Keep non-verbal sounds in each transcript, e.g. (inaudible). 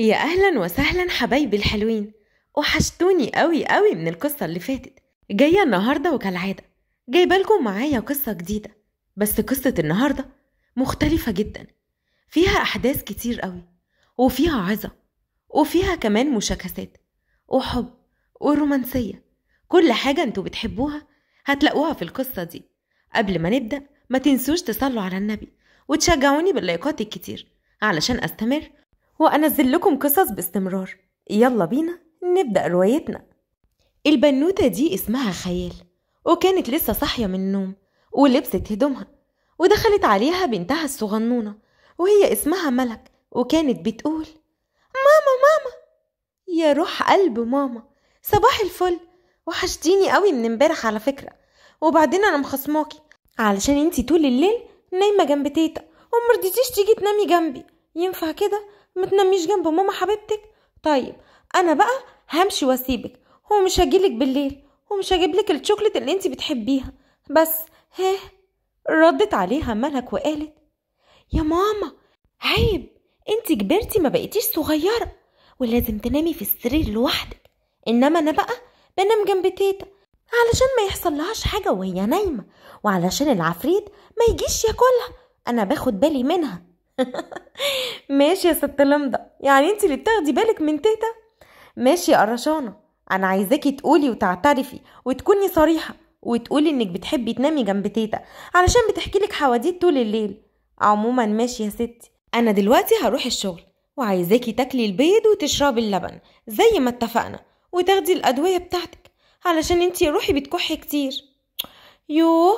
يا أهلا وسهلا حبايبي الحلوين وحشتوني قوي قوي من القصة اللي فاتت جاية النهاردة وكالعادة جايبالكم معايا قصة جديدة بس قصة النهاردة مختلفة جدا فيها أحداث كتير قوي وفيها عظة وفيها كمان مشاكسات وحب ورومانسية كل حاجة انتوا بتحبوها هتلاقوها في القصة دي قبل ما نبدأ ما تنسوش تصلوا على النبي وتشجعوني باللايكات الكتير علشان أستمر وأنزل لكم قصص باستمرار يلا بينا نبدأ روايتنا البنوتة دي اسمها خيال وكانت لسه صاحية من النوم ولبست هدومها ودخلت عليها بنتها الصغنونة وهي اسمها ملك وكانت بتقول ماما ماما يا روح قلب ماما صباح الفل وحشتيني قوي من امبارح على فكرة وبعدين انا مخصماكي علشان انتي طول الليل نايمة جنب تيتا ومرضيتيش تيجي تنامي جنبي ينفع كده ما تنميش جنب ماما حبيبتك طيب انا بقى همشي واسيبك ومش هجيلك بالليل ومش هجيب لك الشوكليت اللي انت بتحبيها بس ها ردت عليها ملك وقالت يا ماما عيب انت كبرتي ما بقيتيش صغيره ولازم تنامي في السرير لوحدك انما انا بقى بنام جنب تيتا علشان ما يحصل لهاش حاجه وهي نايمه وعلشان العفريت ما يجيش ياكلها انا باخد بالي منها (laughs) ماشي يا ست لمضة يعني انت اللي بتاخدي بالك من تيتا ماشي يا قرشانة انا عايزاكي تقولي وتعترفي وتكوني صريحة وتقولي انك بتحبي تنامي جنب تيتا علشان بتحكي لك حواديت طول الليل عموما ماشي يا ستي انا دلوقتي هروح الشغل وعايزاكي تاكلي البيض وتشربي اللبن زي ما اتفقنا وتاخدي الادويه بتاعتك علشان انتي روحي بتكحي كتير يوه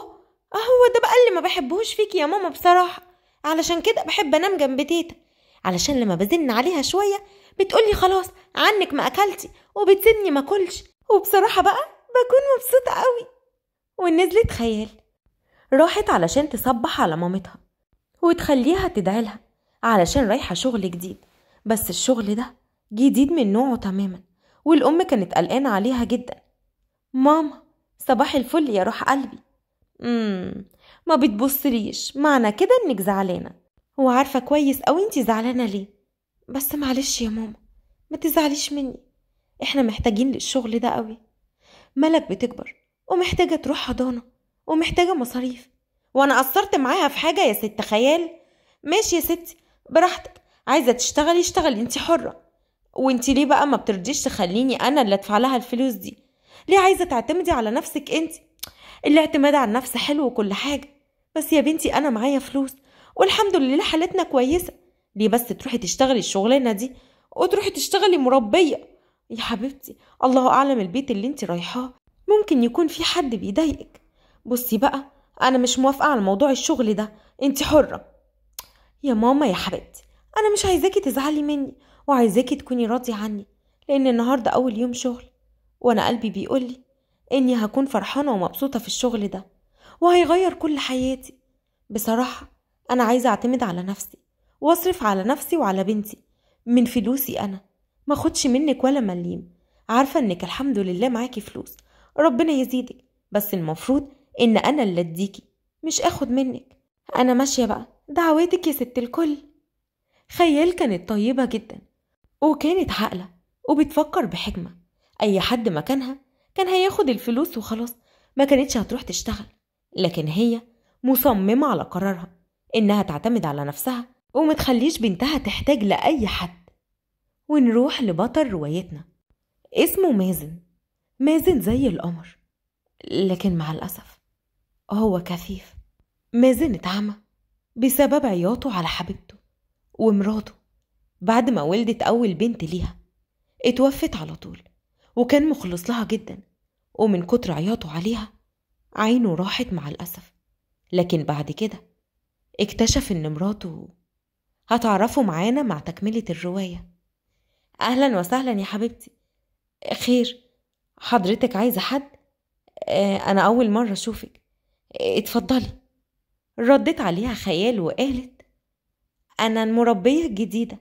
اهو ده بقى اللي ما بحبهوش فيكي يا ماما بصراحه علشان كده بحب انام جنب تيتا علشان لما بزن عليها شويه بتقولي خلاص عنك ما اكلتي وبتسيبني ما اكلش وبصراحه بقى بكون مبسوطه قوي ونزلت خيال راحت علشان تصبح على مامتها وتخليها تدعي لها علشان رايحه شغل جديد بس الشغل ده جديد من نوعه تماما والام كانت قلقانه عليها جدا ماما صباح الفل يا روح قلبي امم ما بتبصليش معنى كده انك زعلانه وعارفه كويس او انت زعلانه ليه بس معلش يا ماما ما تزعليش مني احنا محتاجين للشغل ده قوي ملك بتكبر ومحتاجه تروح حضانه ومحتاجه مصاريف وانا قصرت معاها في حاجه يا ست خيال ماشي يا ستي براحتك عايزه تشتغلي اشتغلي انت حره وانت ليه بقى ما بترضيش تخليني انا اللي ادفع لها الفلوس دي ليه عايزه تعتمدي على نفسك انت الاعتماد على النفس حلو وكل حاجة بس يا بنتي أنا معايا فلوس والحمد لله حالتنا كويسة ليه بس تروحي تشتغلي الشغلانة دي وتروحي تشتغلي مربية يا حبيبتي الله أعلم البيت اللي انت رايحاه ممكن يكون في حد بيضايقك بصي بقى أنا مش موافقة على موضوع الشغل ده انت حرة يا ماما يا حبيبتي أنا مش عايزاكي تزعلي مني وعايزاكي تكوني راضية عني لأن النهاردة أول يوم شغل وأنا قلبي بيقولي إني هكون فرحانة ومبسوطة في الشغل ده وهيغير كل حياتي بصراحة أنا عايزة أعتمد على نفسي وأصرف على نفسي وعلى بنتي من فلوسي أنا ماخدش منك ولا مليم عارفة إنك الحمد لله معاكي فلوس ربنا يزيدك بس المفروض إن أنا اللي أديكي مش أخد منك أنا ماشية بقى دعواتك يا ست الكل خيال كانت طيبة جدا وكانت عاقلة وبتفكر بحكمة أي حد مكانها كان هياخد الفلوس وخلاص ما كانتش هتروح تشتغل لكن هي مصممة على قرارها إنها تعتمد على نفسها ومتخليش بنتها تحتاج لأي حد ونروح لبطل روايتنا اسمه مازن مازن زي القمر لكن مع الأسف هو كثيف مازن اتعمى بسبب عياطه على حبيبته ومراته بعد ما ولدت أول بنت ليها اتوفت على طول وكان مخلص لها جدا ومن كتر عياطه عليها عينه راحت مع الأسف لكن بعد كده اكتشف إن مراته هتعرفوا معانا مع تكملة الرواية أهلا وسهلا يا حبيبتي خير حضرتك عايزة حد آه، أنا أول مرة أشوفك اتفضلي ردت عليها خيال وقالت أنا المربية الجديدة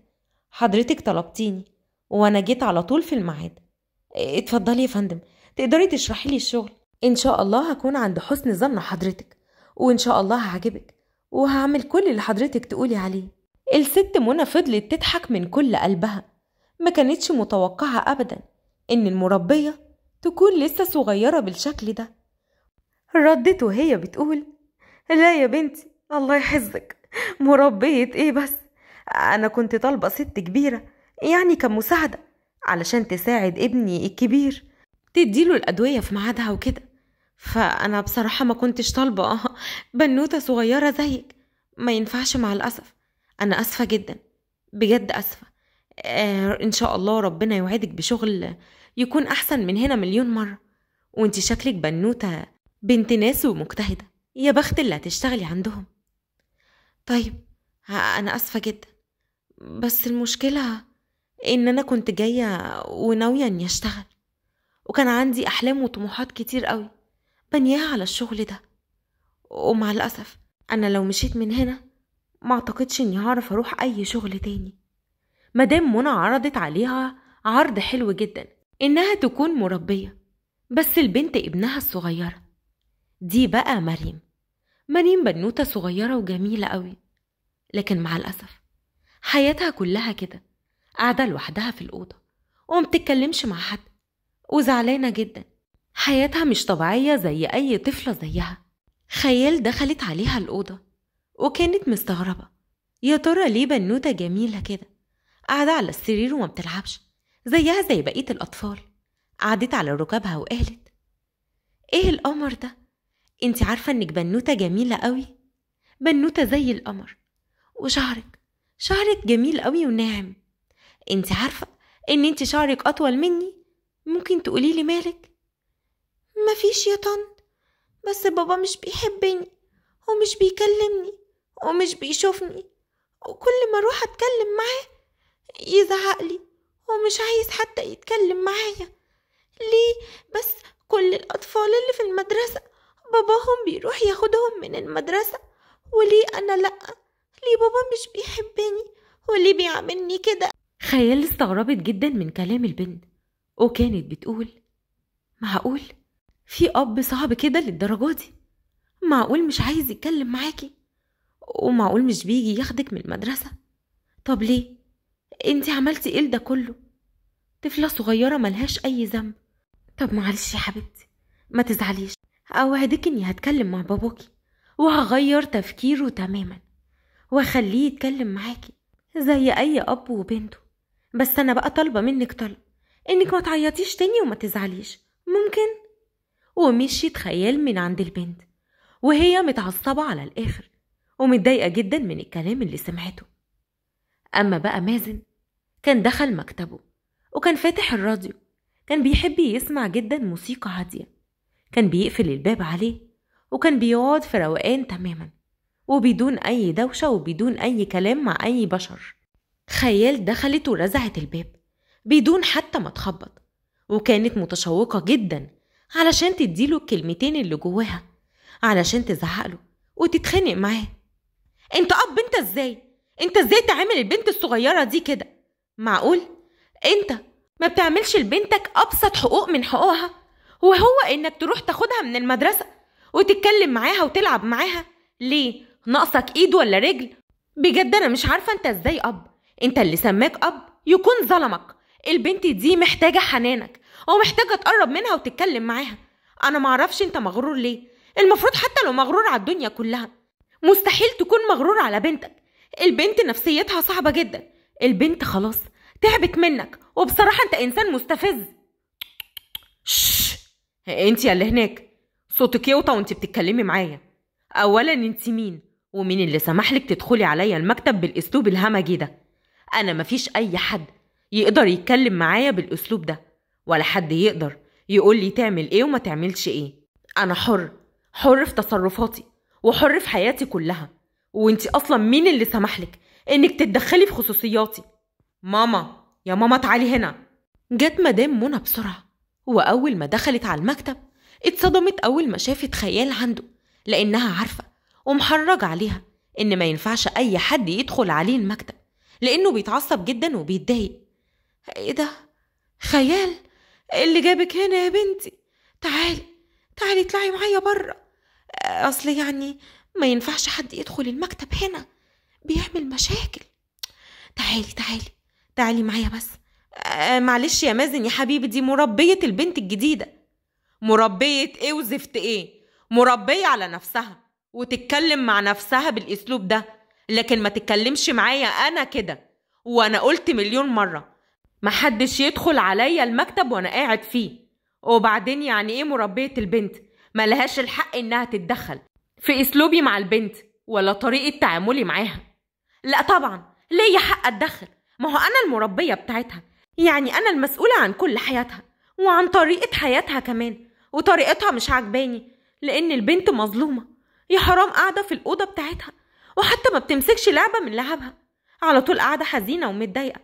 حضرتك طلبتيني وأنا جيت على طول في الميعاد اتفضلي يا فندم تقدري تشرحي لي الشغل ان شاء الله هكون عند حسن ظن حضرتك وان شاء الله هعجبك وهعمل كل اللي حضرتك تقولي عليه الست منى فضلت تضحك من كل قلبها ما كانتش متوقعة أبدا إن المربية تكون لسه صغيرة بالشكل ده ردت وهي بتقول لا يا بنتي الله يحفظك مربية إيه بس أنا كنت طالبة ست كبيرة يعني كمساعدة علشان تساعد ابني الكبير تديله الأدوية في ميعادها وكده فأنا بصراحة ما كنتش طالبة (laughs) بنوتة صغيرة زيك ما ينفعش مع الأسف أنا أسفة جدا بجد أسفة آه إن شاء الله ربنا يوعدك بشغل يكون أحسن من هنا مليون مرة وانت شكلك بنوتة بنت ناس ومجتهدة يا بخت اللي هتشتغلي عندهم طيب أنا أسفة جدا بس المشكلة إن أنا كنت جاية وناوية إني أشتغل وكان عندي أحلام وطموحات كتير قوي بنياها على الشغل ده ومع الأسف أنا لو مشيت من هنا ما أعتقدش إني هعرف أروح أي شغل تاني مدام منى عرضت عليها عرض حلو جدا إنها تكون مربية بس البنت ابنها الصغيرة دي بقى مريم مريم بنوتة صغيرة وجميلة قوي لكن مع الأسف حياتها كلها كده قاعدة لوحدها في الأوضة ومتتكلمش مع حد وزعلانة جدا حياتها مش طبيعية زي أي طفلة زيها خيال دخلت عليها الأوضة وكانت مستغربة يا ترى ليه بنوتة جميلة كده قاعدة على السرير وما بتلعبش زيها زي بقية الأطفال قعدت على ركابها وقالت ايه القمر ده انت عارفة انك بنوتة جميلة قوي بنوتة زي القمر وشعرك شعرك جميل قوي وناعم انت عارفة ان انت شعرك اطول مني ممكن تقولي لي مالك مفيش يا طن بس بابا مش بيحبني ومش بيكلمني ومش بيشوفني وكل ما اروح اتكلم معاه يزعقلي ومش عايز حتى يتكلم معايا ليه بس كل الاطفال اللي في المدرسه باباهم بيروح ياخدهم من المدرسه وليه انا لا ليه بابا مش بيحبني وليه بيعاملني كده خيال استغربت جدا من كلام البنت وكانت بتقول معقول في أب صعب كده للدرجة دي معقول مش عايز يتكلم معاكي ومعقول مش بيجي ياخدك من المدرسة طب ليه انتي عملتي ايه ده كله طفلة صغيرة ملهاش أي ذنب طب معلش يا حبيبتي ما تزعليش أوعدك إني هتكلم مع باباكي وهغير تفكيره تماما وأخليه يتكلم معاكي زي أي أب وبنته بس أنا بقى طالبة منك طلب انك ما تعيطيش تاني وما تزعليش ممكن ومشي تخيل من عند البنت وهي متعصبة على الآخر ومتضايقة جدا من الكلام اللي سمعته أما بقى مازن كان دخل مكتبه وكان فاتح الراديو كان بيحب يسمع جدا موسيقى هادية كان بيقفل الباب عليه وكان بيقعد في روقان تماما وبدون أي دوشة وبدون أي كلام مع أي بشر خيال دخلت ورزعت الباب بدون حتى ما تخبط وكانت متشوقة جدا علشان تديله الكلمتين اللي جواها علشان تزعقله وتتخانق معاه انت اب انت ازاي انت ازاي تعامل البنت الصغيرة دي كده معقول انت ما بتعملش لبنتك ابسط حقوق من حقوقها وهو انك تروح تاخدها من المدرسة وتتكلم معاها وتلعب معاها ليه ناقصك ايد ولا رجل بجد انا مش عارفة انت ازاي اب انت اللي سماك اب يكون ظلمك البنت دي محتاجة حنانك ومحتاجة تقرب منها وتتكلم معاها أنا معرفش أنت مغرور ليه المفروض حتى لو مغرور على الدنيا كلها مستحيل تكون مغرور على بنتك البنت نفسيتها صعبة جدا البنت خلاص تعبت منك وبصراحة أنت إنسان مستفز شش أنت اللي هناك صوتك يوطى وأنت بتتكلمي معايا أولا أنت مين ومين اللي سمحلك تدخلي عليا المكتب بالأسلوب الهمجي ده أنا مفيش أي حد يقدر يتكلم معايا بالأسلوب ده ولا حد يقدر يقول لي تعمل إيه وما تعملش إيه أنا حر حر في تصرفاتي وحر في حياتي كلها وانتي أصلا مين اللي سمحلك إنك تتدخلي في خصوصياتي ماما يا ماما تعالي هنا جت مدام منى بسرعة وأول ما دخلت على المكتب اتصدمت أول ما شافت خيال عنده لأنها عارفة ومحرج عليها إن ما ينفعش أي حد يدخل عليه المكتب لأنه بيتعصب جدا وبيتضايق ايه ده خيال اللي جابك هنا يا بنتي تعالي تعالي اطلعي معايا بره اصل يعني ما ينفعش حد يدخل المكتب هنا بيعمل مشاكل تعالي تعالي تعالي معايا بس آه، معلش يا مازن يا حبيبي دي مربية البنت الجديدة مربية ايه وزفت ايه مربية على نفسها وتتكلم مع نفسها بالاسلوب ده لكن ما تتكلمش معايا انا كده وانا قلت مليون مرة محدش يدخل عليا المكتب وانا قاعد فيه وبعدين يعني ايه مربية البنت ملهاش الحق انها تتدخل في اسلوبي مع البنت ولا طريقة تعاملي معاها لا طبعا ليا حق اتدخل ما هو انا المربية بتاعتها يعني انا المسؤولة عن كل حياتها وعن طريقة حياتها كمان وطريقتها مش عجباني لان البنت مظلومة يا حرام قاعدة في الأوضة بتاعتها وحتى ما بتمسكش لعبة من لعبها على طول قاعدة حزينة ومتضايقة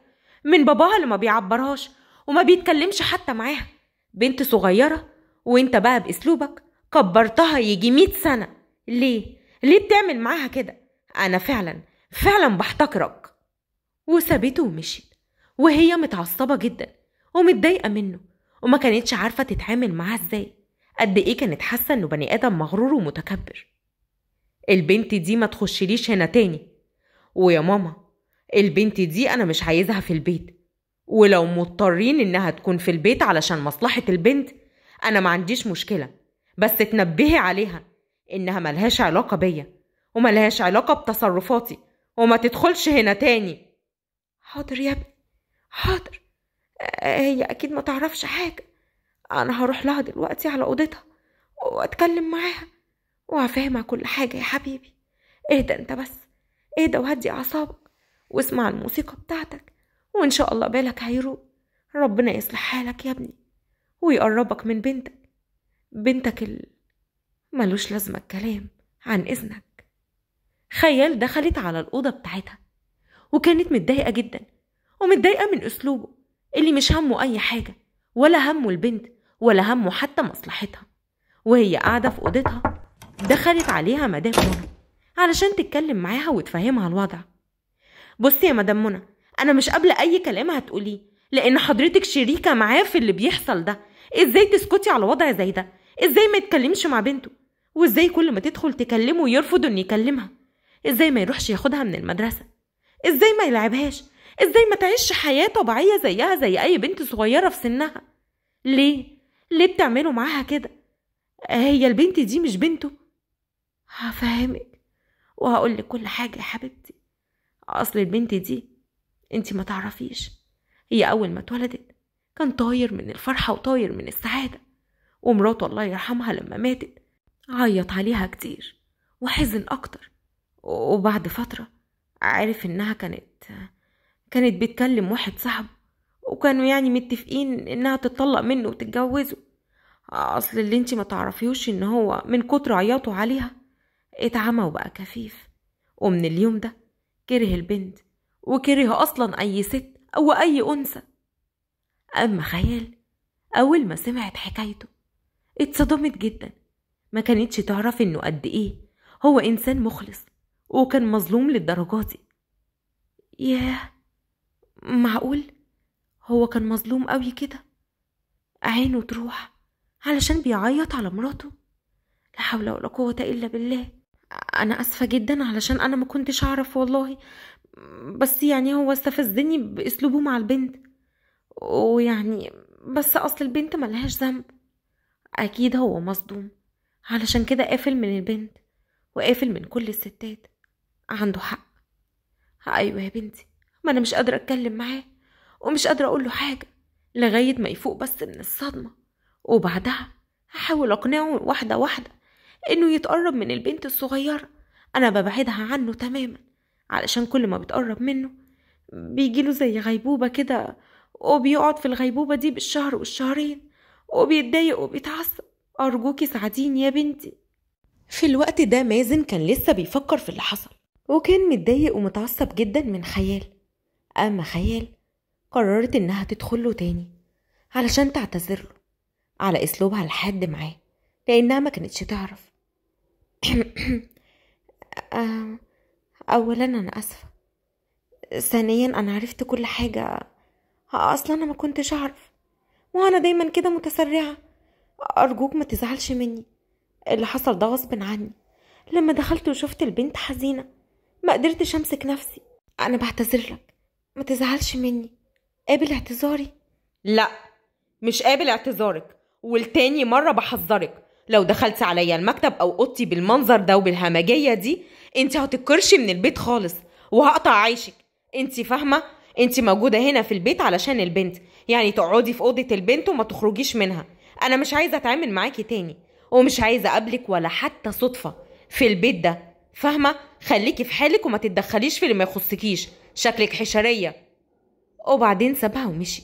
من باباها اللي ما بيعبرهاش وما بيتكلمش حتى معاها بنت صغيرة وانت بقى بأسلوبك كبرتها يجي مية سنة ليه؟ ليه بتعمل معاها كده؟ أنا فعلا فعلا بحتكرك وسابته ومشيت وهي متعصبة جدا ومتضايقة منه وما كانتش عارفة تتعامل معاه ازاي قد ايه كانت حاسة انه بني آدم مغرور ومتكبر البنت دي ما تخشليش هنا تاني ويا ماما البنت دي أنا مش عايزها في البيت ولو مضطرين إنها تكون في البيت علشان مصلحة البنت أنا ما عنديش مشكلة بس تنبهي عليها إنها ملهاش علاقة بيا وملهاش علاقة بتصرفاتي وما تدخلش هنا تاني حاضر يا ابني حاضر آه، هي أكيد ما تعرفش حاجة أنا هروح لها دلوقتي على أوضتها وأتكلم معاها وهفهمها كل حاجة يا حبيبي اهدى أنت بس اهدى وهدي أعصابك واسمع الموسيقى بتاعتك وإن شاء الله بالك هيروق ربنا يصلح حالك يا ابني ويقربك من بنتك بنتك ال... ملوش لازمة الكلام عن إذنك خيال دخلت على الأوضة بتاعتها وكانت متضايقة جدا ومتضايقة من أسلوبه اللي مش همه أي حاجة ولا همه البنت ولا همه حتى مصلحتها وهي قاعدة في أوضتها دخلت عليها مدام علشان تتكلم معاها وتفهمها الوضع بصي يا مدام منى انا مش قابله اي كلام هتقوليه لان حضرتك شريكه معاه في اللي بيحصل ده ازاي تسكتي على وضع زي ده ازاي ما يتكلمش مع بنته وازاي كل ما تدخل تكلمه يرفض ان يكلمها ازاي ما يروحش ياخدها من المدرسه ازاي ما يلعبهاش ازاي ما تعيش حياه طبيعيه زيها زي اي بنت صغيره في سنها ليه ليه بتعملوا معاها كده هي البنت دي مش بنته هفهمك وهقول لك كل حاجه يا حبيبتي اصل البنت دي انت ما تعرفيش هي اول ما اتولدت كان طاير من الفرحه وطاير من السعاده ومراته الله يرحمها لما ماتت عيط عليها كتير وحزن اكتر وبعد فتره عرف انها كانت كانت بتكلم واحد صاحبه وكانوا يعني متفقين انها تتطلق منه وتتجوزه اصل اللي انت ما تعرفيهوش ان هو من كتر عياطه عليها اتعمى وبقى كفيف ومن اليوم ده كره البنت وكره أصلا أي ست أو أي أنثى أما خيال أول ما سمعت حكايته اتصدمت جدا ما كانتش تعرف إنه قد إيه هو إنسان مخلص وكان مظلوم للدرجة دي ياه معقول هو كان مظلوم قوي كده عينه تروح علشان بيعيط على مراته لا حول ولا قوة إلا بالله انا اسفه جدا علشان انا ما كنتش اعرف والله بس يعني هو استفزني باسلوبه مع البنت ويعني بس اصل البنت ملهاش ذنب اكيد هو مصدوم علشان كده قافل من البنت وقافل من كل الستات عنده حق ايوه يا بنتي ما انا مش قادره اتكلم معاه ومش قادره اقول له حاجه لغايه ما يفوق بس من الصدمه وبعدها هحاول اقنعه واحده واحده إنه يتقرب من البنت الصغيرة أنا ببعدها عنه تماما علشان كل ما بتقرب منه بيجيله زي غيبوبة كده وبيقعد في الغيبوبة دي بالشهر والشهرين وبيتضايق وبيتعصب أرجوكي ساعديني يا بنتي في الوقت ده مازن كان لسه بيفكر في اللي حصل وكان متضايق ومتعصب جدا من خيال أما خيال قررت إنها تدخله تاني علشان تعتذر له على أسلوبها الحاد معاه لأنها ما كانتش تعرف (coughs) اولا انا اسفه ثانيا انا عرفت كل حاجه اصلا انا ما كنتش اعرف وانا دايما كده متسرعه ارجوك ما تزعلش مني اللي حصل ده غصب عني لما دخلت وشفت البنت حزينه ما قدرتش امسك نفسي انا بعتذر لك ما تزعلش مني قابل اعتذاري لا مش قابل اعتذارك والتاني مره بحذرك لو دخلت عليا المكتب او اوضتي بالمنظر ده وبالهمجيه دي انت هتتكرشي من البيت خالص وهقطع عيشك انت فاهمه انت موجوده هنا في البيت علشان البنت يعني تقعدي في اوضه البنت وما تخرجيش منها انا مش عايزه اتعامل معاكي تاني ومش عايزه اقابلك ولا حتى صدفه في البيت ده فاهمه خليكي في حالك وما تتدخليش في اللي ما يخصكيش شكلك حشريه وبعدين سابها ومشي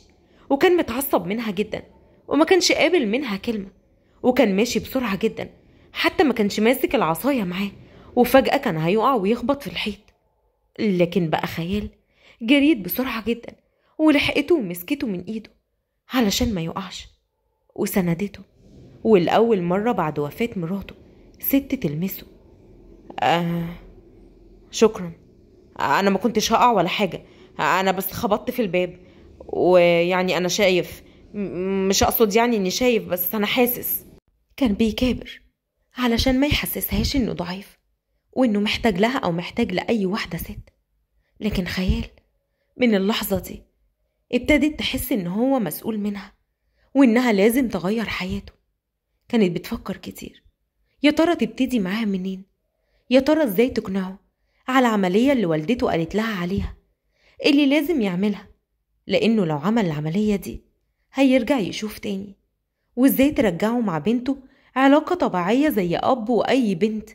وكان متعصب منها جدا وما كانش قابل منها كلمه وكان ماشي بسرعة جدا حتى ما كانش ماسك العصاية معاه وفجأة كان هيقع ويخبط في الحيط لكن بقى خيال جريت بسرعة جدا ولحقته ومسكته من ايده علشان ما يقعش وسندته والأول مرة بعد وفاة مراته ست تلمسه آه شكرا أنا ما كنتش هقع ولا حاجة أنا بس خبطت في الباب ويعني أنا شايف مش أقصد يعني إني شايف بس أنا حاسس كان بيكابر علشان ما يحسسهاش إنه ضعيف وإنه محتاج لها أو محتاج لأي واحدة ست لكن خيال من اللحظة دي ابتدت تحس إن هو مسؤول منها وإنها لازم تغير حياته كانت بتفكر كتير يا ترى تبتدي معاها منين يا ترى ازاي تقنعه على العملية اللي والدته قالت لها عليها اللي لازم يعملها لأنه لو عمل العملية دي هيرجع يشوف تاني وازاي ترجعوا مع بنته علاقة طبيعية زي أب وأي بنت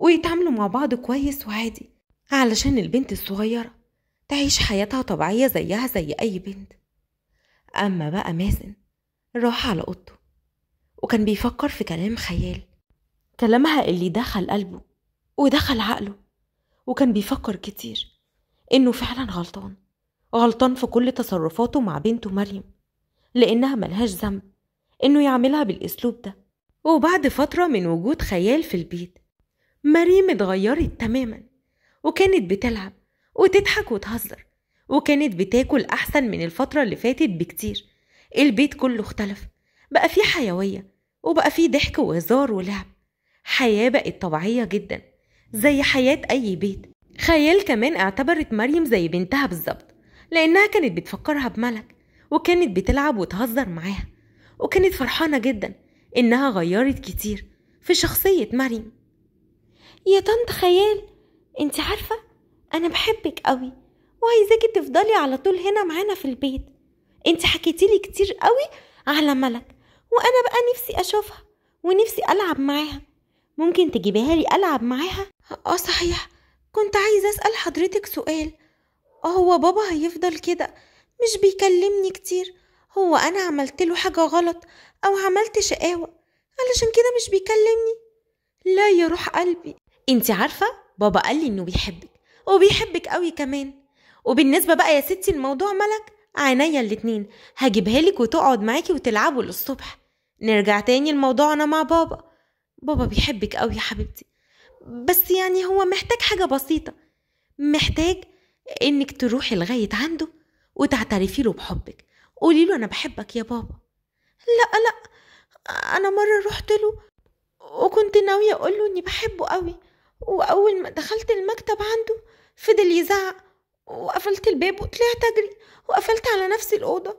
ويتعاملوا مع بعض كويس وعادي علشان البنت الصغيرة تعيش حياتها طبيعية زيها زي أي بنت أما بقى مازن راح على أوضته وكان بيفكر في كلام خيال كلامها اللي دخل قلبه ودخل عقله وكان بيفكر كتير إنه فعلا غلطان غلطان في كل تصرفاته مع بنته مريم لأنها ملهاش ذنب إنه يعملها بالأسلوب ده وبعد فترة من وجود خيال في البيت مريم اتغيرت تماما وكانت بتلعب وتضحك وتهزر وكانت بتاكل أحسن من الفترة اللي فاتت بكتير البيت كله اختلف بقى فيه حيوية وبقى فيه ضحك وهزار ولعب حياة بقت طبيعية جدا زي حياة أي بيت خيال كمان اعتبرت مريم زي بنتها بالظبط لأنها كانت بتفكرها بملك وكانت بتلعب وتهزر معاها وكانت فرحانة جدا إنها غيرت كتير في شخصية مريم يا طنط خيال انت عارفة أنا بحبك قوي وعايزاكي تفضلي على طول هنا معانا في البيت انت حكيتيلي كتير قوي على ملك وأنا بقى نفسي أشوفها ونفسي ألعب معاها ممكن تجيبيها لي ألعب معاها؟ آه صحيح كنت عايزة أسأل حضرتك سؤال هو بابا هيفضل كده مش بيكلمني كتير هو أنا عملت له حاجة غلط أو عملت شقاوة علشان كده مش بيكلمني لا يا روح قلبي انت عارفة بابا قال لي إنه بيحبك وبيحبك قوي كمان وبالنسبة بقى يا ستي الموضوع ملك عينيا الاتنين هجيبها لك وتقعد معاكي وتلعبوا للصبح نرجع تاني لموضوعنا مع بابا بابا بيحبك قوي يا حبيبتي بس يعني هو محتاج حاجة بسيطة محتاج انك تروحي لغاية عنده وتعترفي له بحبك قولي له أنا بحبك يا بابا لا لا أنا مرة رحت له وكنت ناوية أقول له إني بحبه قوي وأول ما دخلت المكتب عنده فضل يزعق وقفلت الباب وطلعت أجري وقفلت على نفسي الأوضة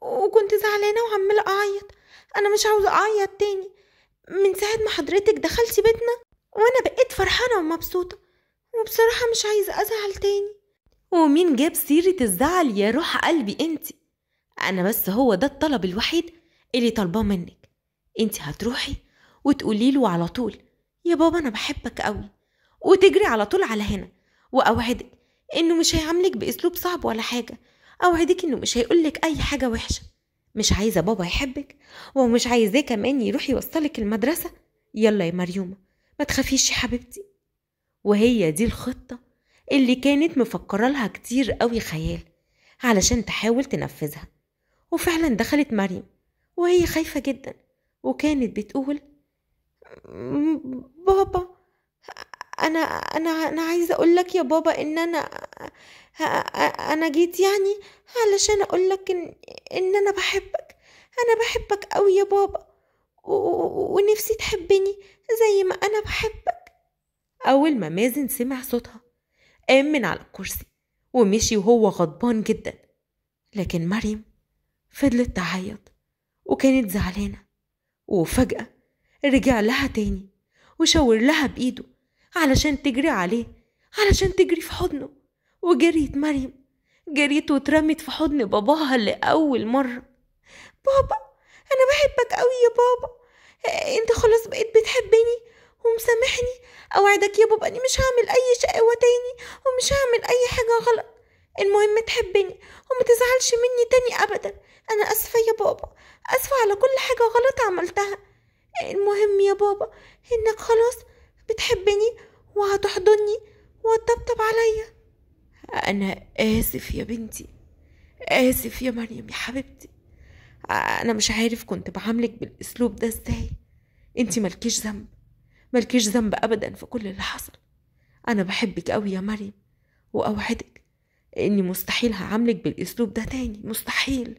وكنت زعلانة وعمالة أعيط أنا مش عاوزة أعيط تاني من ساعة ما حضرتك دخلتي بيتنا وأنا بقيت فرحانة ومبسوطة وبصراحة مش عايزة أزعل تاني ومين جاب سيرة الزعل يا روح قلبي انتي أنا بس هو ده الطلب الوحيد اللي طالباه منك أنت هتروحي وتقولي له على طول يا بابا أنا بحبك قوي وتجري على طول على هنا وأوعدك إنه مش هيعاملك بأسلوب صعب ولا حاجة أوعدك إنه مش هيقولك أي حاجة وحشة مش عايزة بابا يحبك ومش عايزاه كمان يروح يوصلك المدرسة يلا يا مريومة ما تخافيش يا حبيبتي وهي دي الخطة اللي كانت مفكرة لها كتير قوي خيال علشان تحاول تنفذها وفعلا دخلت مريم وهي خايفة جدا وكانت بتقول بابا أنا أنا أنا عايزة أقول لك يا بابا إن أنا أنا جيت يعني علشان أقول لك إن إن أنا بحبك أنا بحبك أوي يا بابا ونفسي تحبني زي ما أنا بحبك أول ما مازن سمع صوتها قام من على الكرسي ومشي وهو غضبان جدا لكن مريم فضلت تعيط وكانت زعلانة وفجأة رجع لها تاني وشاور لها بإيده علشان تجري عليه علشان تجري في حضنه وجريت مريم جريت واترمت في حضن باباها لأول مرة بابا أنا بحبك أوي يا بابا أنت خلاص بقيت بتحبني ومسامحني أوعدك يا بابا أني مش هعمل أي شقاوة تاني ومش هعمل أي حاجة غلط المهم تحبني وما تزعلش مني تاني أبدا أنا أسفة يا بابا أسفة على كل حاجة غلط عملتها المهم يا بابا إنك خلاص بتحبني وهتحضني وتطبطب عليا أنا آسف يا بنتي آسف يا مريم يا حبيبتي أنا مش عارف كنت بعاملك بالأسلوب ده إزاي أنت ملكيش ذنب ملكيش ذنب أبدا في كل اللي حصل أنا بحبك أوي يا مريم وأوعدك إني مستحيل هعاملك بالأسلوب ده تاني مستحيل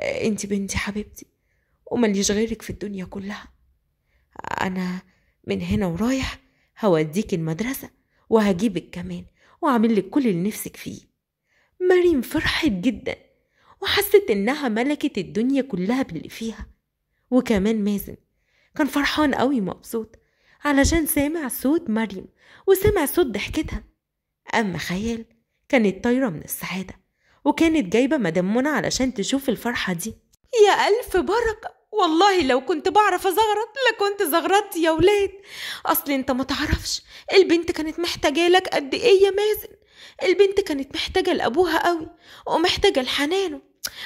انت بنتي حبيبتي ومليش غيرك في الدنيا كلها انا من هنا ورايح هوديك المدرسة وهجيبك كمان وعمل لك كل اللي نفسك فيه مريم فرحت جدا وحست انها ملكت الدنيا كلها باللي فيها وكمان مازن كان فرحان قوي مبسوط علشان سامع صوت مريم وسمع صوت ضحكتها أما خيال كانت طايرة من السعادة وكانت جايبة مدام منى علشان تشوف الفرحة دي يا ألف بركة والله لو كنت بعرف أزغرط لكنت زغرطت يا ولاد أصل أنت ما تعرفش البنت كانت محتاجة لك قد إيه يا مازن البنت كانت محتاجة لأبوها قوي ومحتاجة لحنانه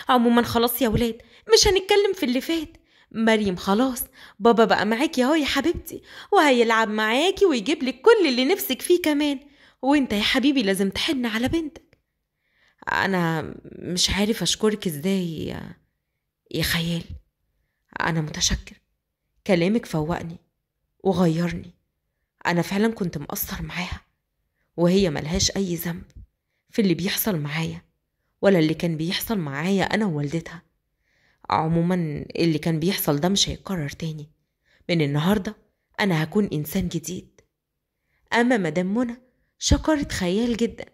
عموما خلاص يا ولاد مش هنتكلم في اللي فات مريم خلاص بابا بقى معاكي اهو يا حبيبتي وهيلعب معاكي ويجيب لك كل اللي نفسك فيه كمان وانت يا حبيبي لازم تحن على بنتك انا مش عارف اشكرك ازاي يا, يا خيال انا متشكر كلامك فوقني وغيرني انا فعلا كنت مقصر معاها وهي ملهاش اي ذنب في اللي بيحصل معايا ولا اللي كان بيحصل معايا انا ووالدتها عموما اللي كان بيحصل ده مش هيتكرر تاني من النهارده انا هكون انسان جديد اما مدام منى شكرت خيال جدا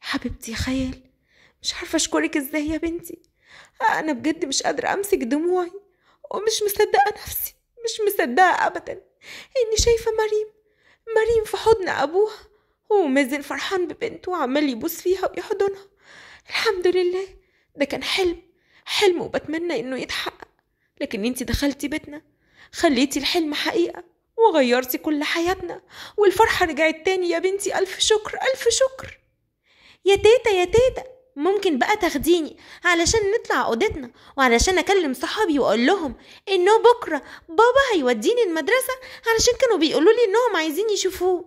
حبيبتي خيال مش عارفة أشكرك إزاي يا بنتي أنا بجد مش قادرة أمسك دموعي ومش مصدقة نفسي مش مصدقة أبدا إني شايفة مريم مريم في حضن أبوها ومازن فرحان ببنته وعمال يبوس فيها ويحضنها الحمد لله ده كان حلم حلم وبتمنى إنه يتحقق لكن انتي دخلتي بيتنا خليتي الحلم حقيقة وغيرتي كل حياتنا والفرحة رجعت تاني يا بنتي ألف شكر ألف شكر يا تيتا يا تيتا ممكن بقى تاخديني علشان نطلع اوضتنا وعلشان اكلم صحابي واقول لهم انه بكره بابا هيوديني المدرسه علشان كانوا بيقولوا لي انهم عايزين يشوفوه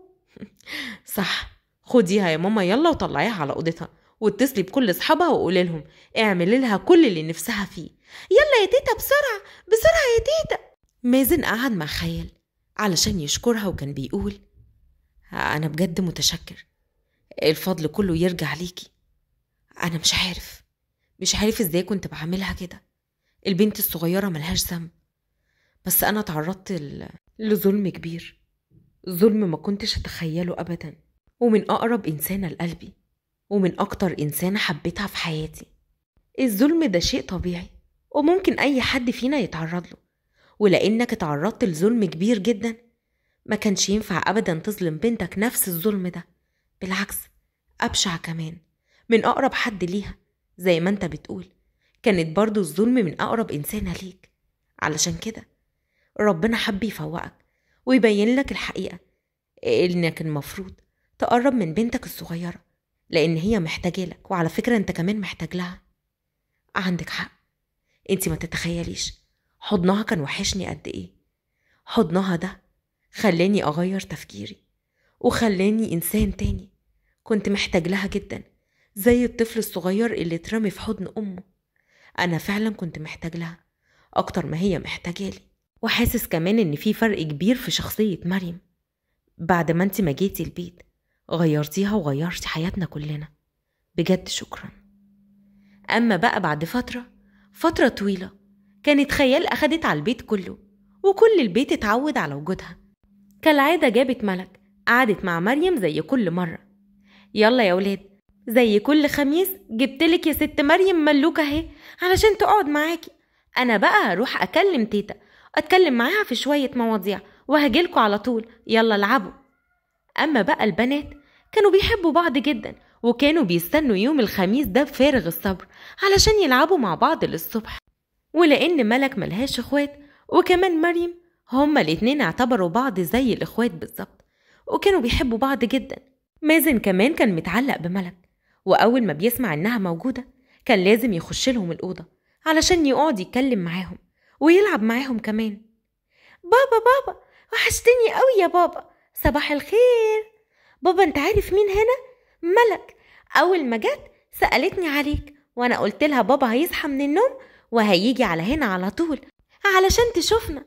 (laughs) صح خديها يا ماما يلا وطلعيها على اوضتها واتصلي بكل اصحابها وقولي لهم اعملي لها كل اللي نفسها فيه يلا يا تيتا بسرعه بسرعه يا تيتا مازن قعد مع خيال علشان يشكرها وكان بيقول أنا بجد متشكر الفضل كله يرجع ليكي أنا مش عارف مش عارف إزاي كنت بعملها كده البنت الصغيرة ملهاش ذنب بس أنا تعرضت لظلم كبير ظلم ما كنتش أتخيله أبدا ومن أقرب إنسانة لقلبي ومن أكتر إنسانة حبيتها في حياتي الظلم ده شيء طبيعي وممكن أي حد فينا يتعرض له ولأنك اتعرضت لظلم كبير جدا ما كانش ينفع أبدا تظلم بنتك نفس الظلم ده بالعكس أبشع كمان من أقرب حد ليها زي ما أنت بتقول كانت برضو الظلم من أقرب إنسانة ليك علشان كده ربنا حب يفوقك ويبين لك الحقيقة إنك المفروض تقرب من بنتك الصغيرة لأن هي محتاجة لك وعلى فكرة أنت كمان محتاج لها عندك حق أنت ما تتخيليش حضنها كان وحشني قد إيه حضنها ده خلاني أغير تفكيري وخلاني إنسان تاني كنت محتاج لها جدا زي الطفل الصغير اللي اترمي في حضن أمه أنا فعلا كنت محتاج لها أكتر ما هي محتاجالي وحاسس كمان إن في فرق كبير في شخصية مريم بعد ما أنت ما جيتي البيت غيرتيها وغيرتي حياتنا كلنا بجد شكرا أما بقى بعد فترة فترة طويلة كانت خيال أخدت على البيت كله وكل البيت اتعود على وجودها كالعادة جابت ملك قعدت مع مريم زي كل مرة يلا يا ولاد زي كل خميس جبتلك يا ست مريم ملوكة اهي علشان تقعد معاكي أنا بقى هروح أكلم تيتا أتكلم معاها في شوية مواضيع وهجيلكوا على طول يلا العبوا أما بقى البنات كانوا بيحبوا بعض جدا وكانوا بيستنوا يوم الخميس ده بفارغ الصبر علشان يلعبوا مع بعض للصبح ولأن ملك ملهاش اخوات وكمان مريم هما الاتنين اعتبروا بعض زي الاخوات بالظبط وكانوا بيحبوا بعض جدا مازن كمان كان متعلق بملك وأول ما بيسمع إنها موجودة كان لازم يخش لهم الأوضة علشان يقعد يتكلم معاهم ويلعب معاهم كمان بابا بابا وحشتني قوي يا بابا صباح الخير بابا انت عارف مين هنا ملك اول ما جت سالتني عليك وانا قلت لها بابا هيصحى من النوم وهيجي على هنا على طول علشان تشوفنا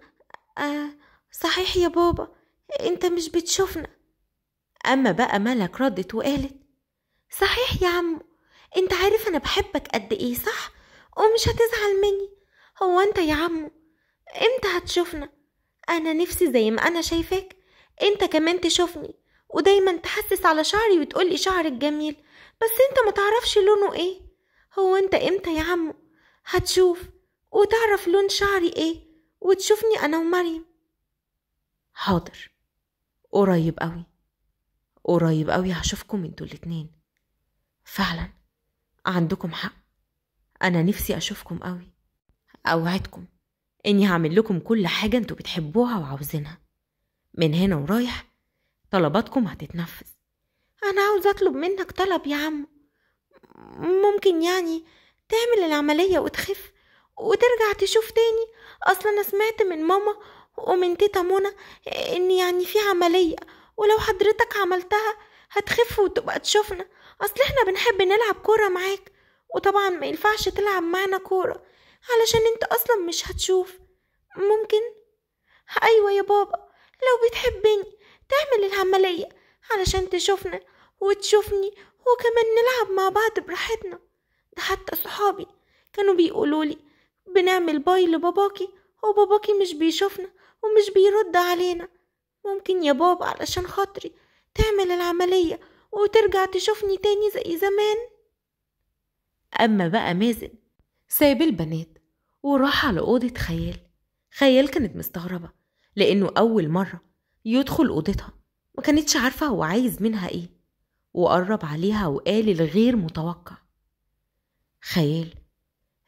آه صحيح يا بابا انت مش بتشوفنا أما بقى ملك ردت وقالت صحيح يا عمو انت عارف انا بحبك قد ايه صح ومش هتزعل مني هو انت يا عمو امتى هتشوفنا انا نفسي زي ما انا شايفاك انت كمان تشوفني ودايما تحسس على شعري وتقولي شعرك جميل بس انت ما تعرفش لونه ايه هو انت امتى يا عمو هتشوف وتعرف لون شعري ايه وتشوفني انا ومريم حاضر قريب قوي قريب قوي هشوفكم انتوا الاتنين فعلا عندكم حق انا نفسي اشوفكم قوي اوعدكم اني هعمل لكم كل حاجه انتوا بتحبوها وعاوزينها من هنا ورايح طلباتكم هتتنفذ انا عاوز اطلب منك طلب يا عم ممكن يعني تعمل العمليه وتخف وترجع تشوف تاني اصلا انا سمعت من ماما ومن تيتا منى ان يعني في عمليه ولو حضرتك عملتها هتخف وتبقى تشوفنا اصل احنا بنحب نلعب كورة معاك وطبعا ما ينفعش تلعب معنا كورة علشان انت اصلا مش هتشوف ممكن ايوه يا بابا لو بتحبني تعمل العملية علشان تشوفنا وتشوفني وكمان نلعب مع بعض براحتنا ده حتى صحابي كانوا بيقولولي بنعمل باي لباباكي وباباكي مش بيشوفنا ومش بيرد علينا ممكن يا بابا علشان خاطري تعمل العملية وترجع تشوفني تاني زي زمان أما بقى مازن ساب البنات وراح على أوضة خيال خيال كانت مستغربة لأنه أول مرة يدخل أوضتها ما كانتش عارفة هو عايز منها إيه وقرب عليها وقال الغير متوقع خيال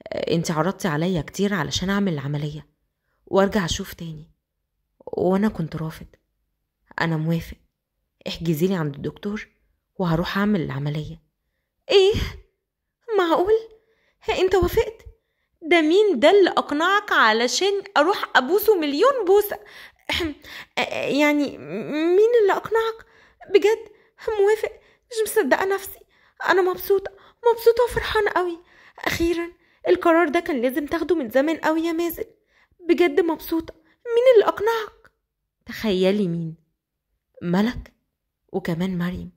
انت عرضتي عليا كتير علشان اعمل العملية وارجع اشوف تاني وانا كنت رافض أنا موافق احجزي لي عند الدكتور وهروح أعمل العملية إيه؟ معقول؟ ها أنت وافقت؟ ده مين ده اللي أقنعك علشان أروح أبوسه مليون بوسة يعني مين اللي أقنعك؟ بجد موافق مش مصدقة نفسي أنا مبسوطة مبسوطة وفرحانة قوي أخيرا القرار ده كان لازم تاخده من زمان قوي يا مازن بجد مبسوطة مين اللي أقنعك؟ تخيلي مين ملك وكمان مريم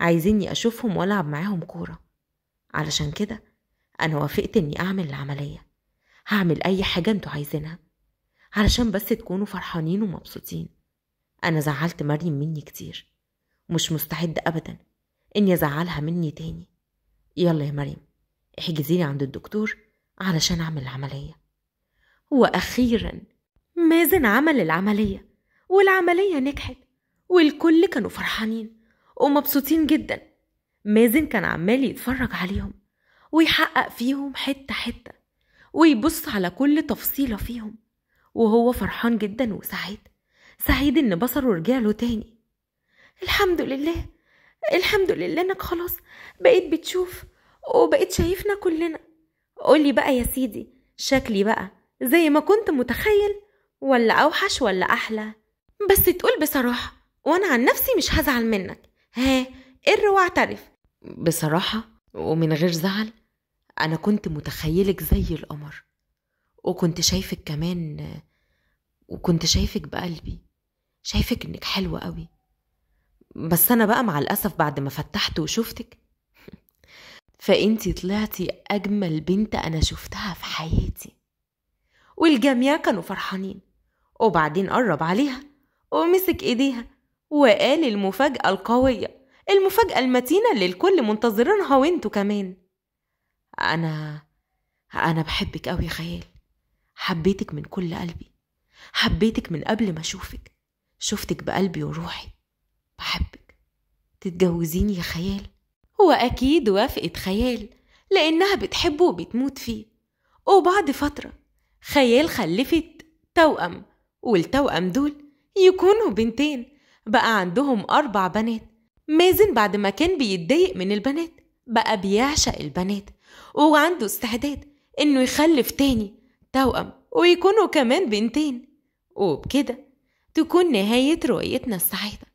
عايزيني أشوفهم وألعب معاهم كورة علشان كده أنا وافقت إني أعمل العملية هعمل أي حاجة أنتوا عايزينها علشان بس تكونوا فرحانين ومبسوطين أنا زعلت مريم مني كتير ومش مستعدة أبدا إني أزعلها مني تاني يلا يا مريم احجزيلي عند الدكتور علشان أعمل العملية وأخيرا مازن عمل العملية والعملية نجحت والكل كانوا فرحانين ومبسوطين جدا مازن كان عمال يتفرج عليهم ويحقق فيهم حتة حتة ويبص على كل تفصيلة فيهم وهو فرحان جدا وسعيد سعيد إن بصره رجع له تاني الحمد لله الحمد لله إنك خلاص بقيت بتشوف وبقيت شايفنا كلنا قولي بقى يا سيدي شكلي بقى زي ما كنت متخيل ولا أوحش ولا أحلى بس تقول بصراحة وانا عن نفسي مش هزعل منك ها قر واعترف بصراحة ومن غير زعل أنا كنت متخيلك زي القمر وكنت شايفك كمان وكنت شايفك بقلبي شايفك إنك حلوة قوي بس أنا بقى مع الأسف بعد ما فتحت وشفتك فأنتي طلعتي أجمل بنت أنا شفتها في حياتي والجميع كانوا فرحانين وبعدين قرب عليها ومسك إيديها وقال المفاجأة القوية المفاجأة المتينة اللي الكل منتظرينها وانتوا كمان أنا أنا بحبك أوي يا خيال حبيتك من كل قلبي حبيتك من قبل ما أشوفك شفتك بقلبي وروحي بحبك تتجوزيني يا خيال وأكيد وافقت خيال لأنها بتحبه وبتموت فيه وبعد فترة خيال خلفت توأم والتوأم دول يكونوا بنتين بقى عندهم أربع بنات مازن بعد ما كان بيتضايق من البنات بقى بيعشق البنات وعنده استعداد إنه يخلف تاني توأم ويكونوا كمان بنتين وبكده تكون نهاية رؤيتنا السعيدة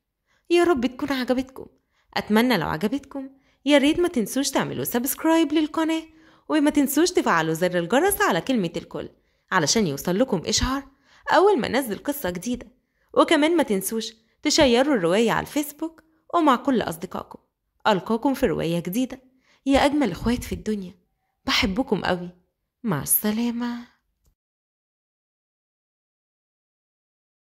يا رب تكون عجبتكم أتمنى لو عجبتكم يا ريت ما تنسوش تعملوا سبسكرايب للقناة وما تنسوش تفعلوا زر الجرس على كلمة الكل علشان يوصل لكم إشعار أول ما نزل قصة جديدة وكمان ما تنسوش تشيروا الرواية على الفيسبوك ومع كل أصدقائكم ألقاكم في رواية جديدة يا أجمل إخوات في الدنيا بحبكم قوي مع السلامة